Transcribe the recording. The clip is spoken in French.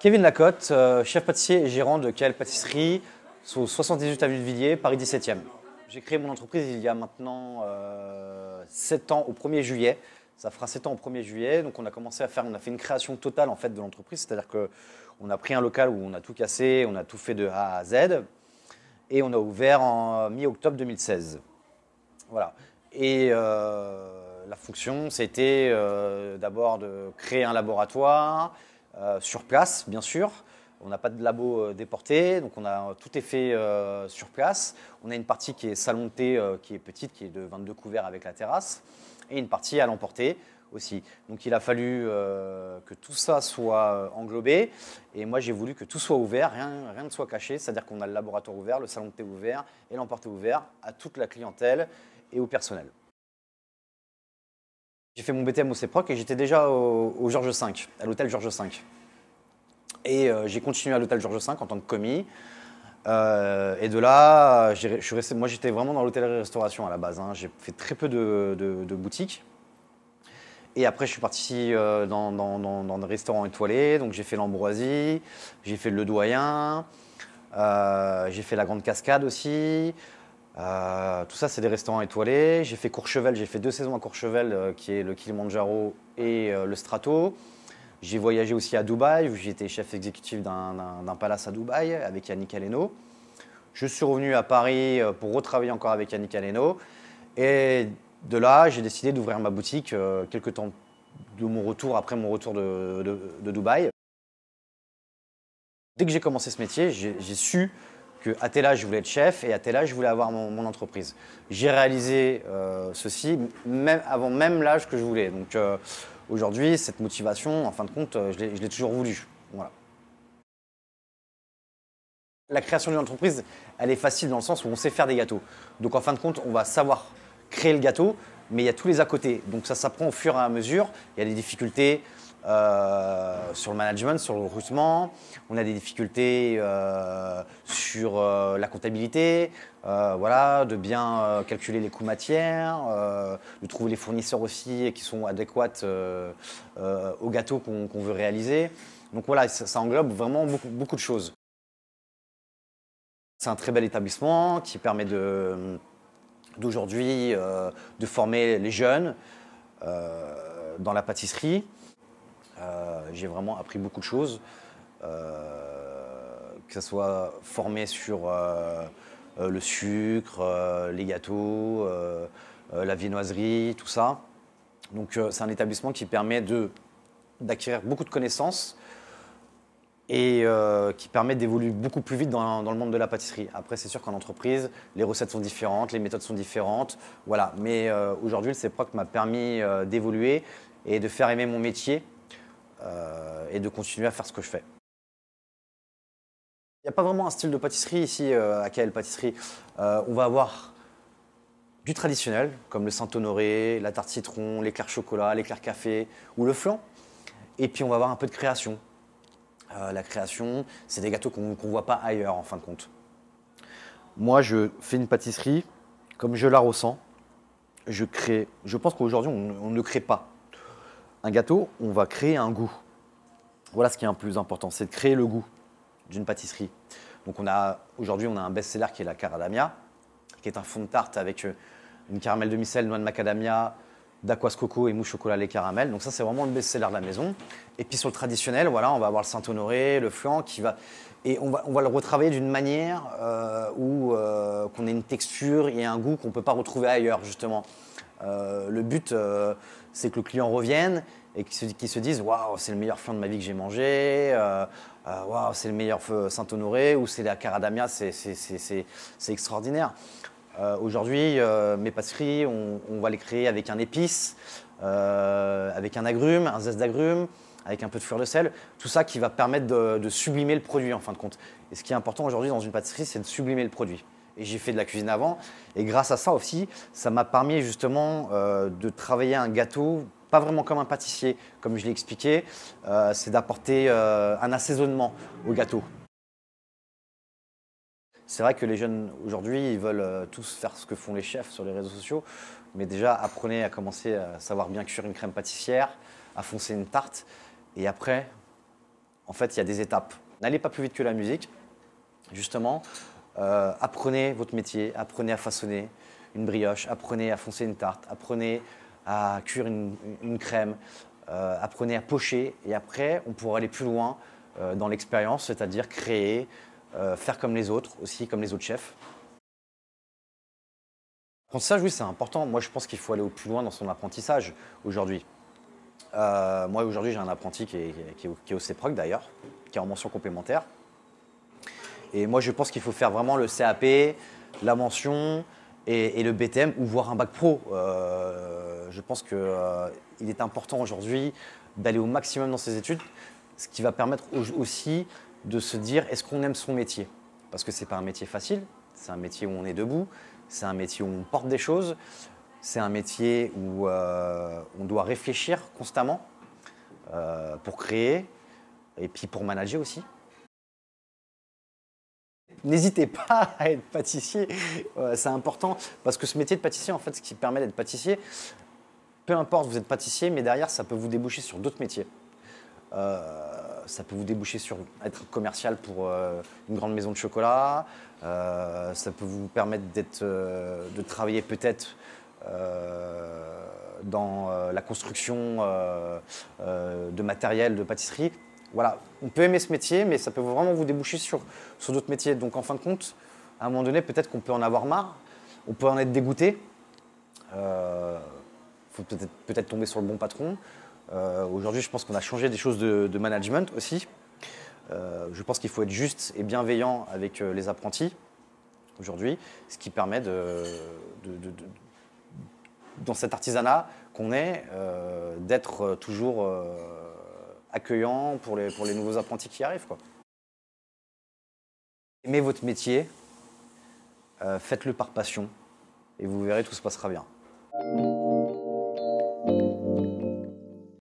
Kevin Lacotte, euh, chef pâtissier et gérant de KL Pâtisserie, sous 78 avenue de Villiers, Paris 17e. J'ai créé mon entreprise il y a maintenant 7 euh, ans, au 1er juillet. Ça fera 7 ans au 1er juillet. Donc on a commencé à faire, on a fait une création totale en fait de l'entreprise. C'est-à-dire qu'on a pris un local où on a tout cassé, on a tout fait de A à Z. Et on a ouvert en euh, mi-octobre 2016. Voilà. Et la fonction, c'était d'abord de créer un laboratoire, euh, sur place, bien sûr. On n'a pas de labo euh, déporté, donc on a, euh, tout est fait sur place. On a une partie qui est salon de thé, qui est petite, qui est de 22 couverts avec la terrasse, et une partie à l'emporter aussi. Donc il a fallu que tout ça soit englobé, et moi j'ai voulu que tout soit ouvert, rien, rien ne soit caché, c'est-à-dire qu'on a le laboratoire ouvert, le salon de thé ouvert, et l'emporter ouvert à toute la clientèle et au personnel. J'ai fait mon BTM au CEPROC et j'étais déjà au, au Georges V, à l'hôtel Georges V. Et euh, j'ai continué à l'hôtel Georges V en tant que commis. Euh, et de là, moi j'étais vraiment dans l'hôtellerie-restauration à la base. Hein. J'ai fait très peu de, boutiques. Et après, je suis parti euh, dans, dans, dans, dans, des restaurants étoilés. Donc j'ai fait l'Ambroisie, j'ai fait le Doyen, j'ai fait la Grande Cascade aussi. Euh, tout ça, c'est des restaurants étoilés. J'ai fait Courchevel, j'ai fait deux saisons à Courchevel, euh, qui est le Kilimanjaro et euh, le Strato. J'ai voyagé aussi à Dubaï, où j'étais chef exécutif d'un palace à Dubaï avec Yannick Aleno. Je suis revenu à Paris pour retravailler encore avec Yannick Aleno. Et de là, j'ai décidé d'ouvrir ma boutique quelques temps de mon retour, après mon retour de, de Dubaï. Dès que j'ai commencé ce métier, j'ai su que à tel âge je voulais être chef et à tel âge je voulais avoir mon, entreprise. J'ai réalisé euh, ceci avant même l'âge que je voulais. Donc euh, aujourd'hui, cette motivation, en fin de compte, euh, je l'ai toujours voulu. La création d'une entreprise, elle est facile dans le sens où on sait faire des gâteaux. Donc en fin de compte, on va savoir créer le gâteau, mais il y a tous les à côté. Donc ça s'apprend au fur et à mesure. Il y a des difficultés, euh, sur le management, sur le recrutement, on a des difficultés euh, sur euh, la comptabilité, voilà, de bien calculer les coûts matières, de trouver les fournisseurs aussi qui sont adéquats au gâteau qu'on veut réaliser. Donc voilà, ça, englobe vraiment beaucoup, de choses. C'est un très bel établissement qui permet d'aujourd'hui de, former les jeunes dans la pâtisserie. Euh, j'ai vraiment appris beaucoup de choses, euh, que ce soit formé sur euh, le sucre, les gâteaux, la viennoiserie, tout ça. Donc c'est un établissement qui permet d'acquérir beaucoup de connaissances et qui permet d'évoluer beaucoup plus vite dans, le monde de la pâtisserie. Après, c'est sûr qu'en entreprise, les recettes sont différentes, les méthodes sont différentes, voilà. Mais aujourd'hui, le CEPROC m'a permis d'évoluer et de faire aimer mon métier euh, et de continuer à faire ce que je fais. Il n'y a pas vraiment un style de pâtisserie ici euh, à KL Pâtisserie. Euh, on va avoir du traditionnel, comme le Saint-Honoré, la tarte citron, l'éclair chocolat, l'éclair café ou le flan. Et puis on va avoir un peu de création. la création, c'est des gâteaux qu'on ne voit pas ailleurs en fin de compte. Moi, je fais une pâtisserie comme je la ressens. Je crée. Je pense qu'aujourd'hui, on, ne crée pas un gâteau, on va créer un goût. Voilà ce qui est un plus important, c'est de créer le goût d'une pâtisserie. Donc on a aujourd'hui on a un best-seller qui est la Caradamia, qui est un fond de tarte avec euh, une caramel de micelle, noix de macadamia, d'aquas coco et mousse chocolat lait caramel. Donc ça c'est vraiment le best-seller de la maison. Et puis sur le traditionnel, voilà, on va avoir le Saint-Honoré, le flan qui va et on va, le retravailler d'une manière euh, où on euh, qu'on ait une texture et un goût qu'on ne peut pas retrouver ailleurs justement. le but c'est que le client revienne et qu'il se, dise Waouh, c'est le meilleur flan de ma vie que j'ai mangé, euh, euh, waouh, c'est le meilleur feu Saint-Honoré ou c'est la Caradamia, c'est extraordinaire. Euh, aujourd'hui, mes pâtisseries, on, on, va les créer avec un épice, avec un agrume, un zeste d'agrumes, avec un peu de fleur de sel, tout ça qui va permettre de, de sublimer le produit en fin de compte. Et ce qui est important aujourd'hui dans une pâtisserie, c'est de sublimer le produit et j'ai fait de la cuisine avant. Et grâce à ça aussi, ça m'a permis justement euh, de travailler un gâteau, pas vraiment comme un pâtissier, comme je l'ai expliqué, euh, c'est d'apporter euh, un assaisonnement au gâteau. C'est vrai que les jeunes aujourd'hui, ils veulent tous faire ce que font les chefs sur les réseaux sociaux, mais déjà apprenez à commencer à savoir bien cuire une crème pâtissière, à foncer une tarte, et après, en fait, il y a des étapes. N'allez pas plus vite que la musique, justement, euh, apprenez votre métier, apprenez à façonner une brioche, apprenez à foncer une tarte, apprenez à cuire une, crème, euh, apprenez à pocher et après on pourra aller plus loin euh, dans l'expérience, c'est-à-dire créer, faire comme les autres aussi, comme les autres chefs. Apprentissage, oui, c'est important. Moi, je pense qu'il faut aller au plus loin dans son apprentissage aujourd'hui. moi, aujourd'hui, j'ai un apprenti qui est, au CEPROC d'ailleurs, qui est en mention complémentaire. Et moi, je pense qu'il faut faire vraiment le CAP, la mention et, le BTM ou voir un bac pro. Euh, je pense qu'il euh, est important aujourd'hui d'aller au maximum dans ses études, ce qui va permettre aussi de se dire est-ce qu'on aime son métier Parce que ce n'est pas un métier facile, c'est un métier où on est debout, c'est un métier où on porte des choses, c'est un métier où euh, on doit réfléchir constamment pour créer et puis pour manager aussi n'hésitez pas à être pâtissier. Euh, c'est important parce que ce métier de pâtissier, en fait, ce qui permet d'être pâtissier, peu importe, vous êtes pâtissier, mais derrière, ça peut vous déboucher sur d'autres métiers. Euh, ça peut vous déboucher sur être commercial pour euh, une grande maison de chocolat. ça peut vous permettre de travailler peut-être dans la construction de matériel de pâtisserie voilà, on peut aimer ce métier, mais ça peut vraiment vous déboucher sur, sur d'autres métiers. Donc en fin de compte, à un moment donné, peut-être qu'on peut en avoir marre, on peut en être dégoûté. Il euh, faut peut-être tomber sur le bon patron. Euh, aujourd'hui, je pense qu'on a changé des choses de, management aussi. Euh, je pense qu'il faut être juste et bienveillant avec les apprentis aujourd'hui, ce qui permet de, de dans cet artisanat qu'on est, d'être toujours accueillant pour les, nouveaux apprentis qui arrivent. Quoi. Aimez votre métier, euh, faites-le par passion, et vous verrez, tout se passera bien.